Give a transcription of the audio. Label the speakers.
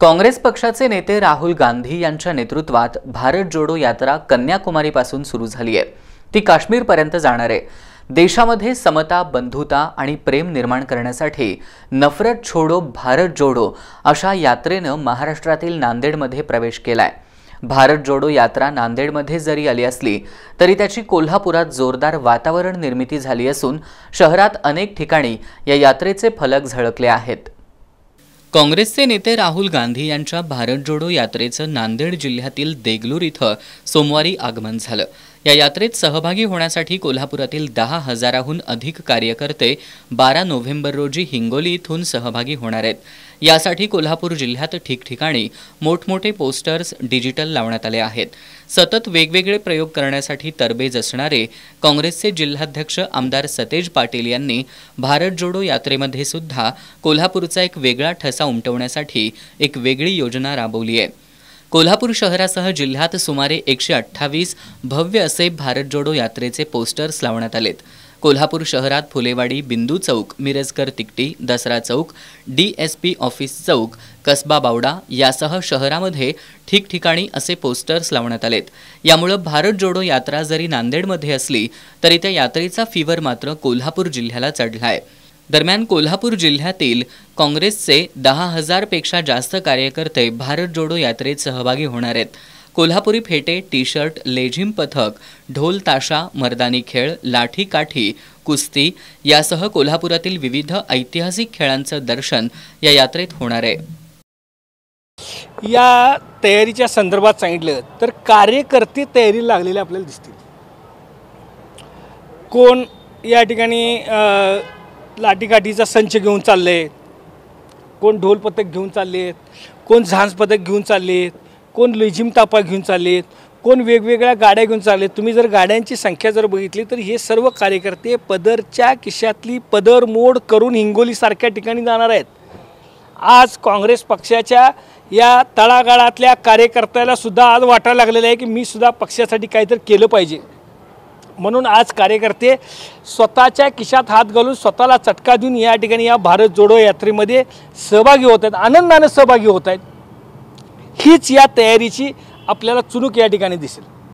Speaker 1: काँग्रेस पक्षाचे नेते राहुल गांधी यांच्या नेतृत्वात भारत जोडो यात्रा कन्याकुमारीपासून सुरू झाली आहे ती काश्मीरपर्यंत जाणार आहे देशामध्ये समता बंधुता आणि प्रेम निर्माण करण्यासाठी नफरत छोडो भारत जोडो अशा यात्रेनं महाराष्ट्रातील नांदेडमध्ये प्रवेश केला आहे भारत जोडो यात्रा नांदेडमध्ये जरी आली असली तरी त्याची कोल्हापुरात जोरदार वातावरण निर्मिती झाली असून शहरात अनेक ठिकाणी या यात्रेचे फलक झळकले आहेत काँग्रेसचे नेते राहुल गांधी यांच्या भारत जोडो यात्रेचं नांदेड जिल्ह्यातील देगलूर इथं सोमवारी आगमन झालं या यात्रेत सहभागी होण्यासाठी कोल्हापुरातील दहा हजाराहून अधिक कार्यकर्ते बारा नोव्हेंबर रोजी हिंगोली इथून सहभागी होणार आहेत यासाठी कोल्हापूर जिल्ह्यात ठिकठिकाणी मोठमोठे पोस्टर्स डिजिटल लावण्यात आले आहेत सतत वेगवेगळे प्रयोग करण्यासाठी तरबेज असणारे काँग्रेसचे जिल्हाध्यक्ष आमदार सतेज पाटील यांनी भारत जोडो यात्रेमध्ये सुद्धा कोल्हापूरचा एक वेगळा ठसा उमटवण्यासाठी एक वेगळी योजना राबवली आहे कोल्हापूर शहरासह जिल्ह्यात सुमारे एकशे अठ्ठावीस भव्य असे भारत जोडो यात्रेचे पोस्टर्स लावण्यात आलेत कोल्हापूर शहरात Phulewadi Bindu Chowk Mirajkar Tikti Dasara Chowk D S P office Chowk Kasaba Bawada यासह शहरामध्ये ठिकठिकाणी असे पोस्टर्स लावण्यात आलेत यामुळं भारत जोडो यात्रा जरी नांदेडमध्ये असली तरी त्या यात्रेचा फीवर मात्र कोल्हापूर जिल्ह्याला चढला आहे दरम्यान कोल्हापूर जिल्ह्यातील काँग्रेसचे दहा हजारपेक्षा जास्त कार्यकर्ते भारत जोडो यात्रेत सहभागी होणार आहेत कोल्हापुरी फेटे टी शर्ट लेझिम पथक ढोल ताशा मर्दानी खेळ लाठी काठी कुस्ती यासह कोल्हापुरातील विविध ऐतिहासिक खेळांचं दर्शन या यात्रेत होणार आहे
Speaker 2: या तयारीच्या संदर्भात सांगितलं तर कार्यकर्ते तयारी लागलेले आपल्याला दिसतील कोण या ठिकाणी लाठीकाठीचा संच घेऊन चालले कोण ढोल पथक घेऊन चालले कोण झांज पथक घेऊन चालले आहेत कोण लेझिम तापा घेऊन चाललेत कोण वेगवेगळ्या गाड्या घेऊन चालले तुम्ही जर गाड्यांची संख्या जर बघितली तर हे सर्व कार्यकर्ते पदरच्या किशातली पदर मोड करून हिंगोलीसारख्या ठिकाणी जाणार आहेत आज काँग्रेस पक्षाच्या या तळागाळातल्या कार्यकर्त्याला सुद्धा आज वाटायला लागलेलं आहे की मी सुद्धा पक्षासाठी काहीतरी केलं पाहिजे म्हणून आज कार्यकर्ते स्वतःच्या किशात हात घालून स्वतःला चटका देऊन या ठिकाणी या भारत जोडो यात्रेमध्ये सहभागी होत आहेत आनंदानं सहभागी होत आहेत तीच या तयारीची आपल्याला चुनूक या ठिकाणी दिसेल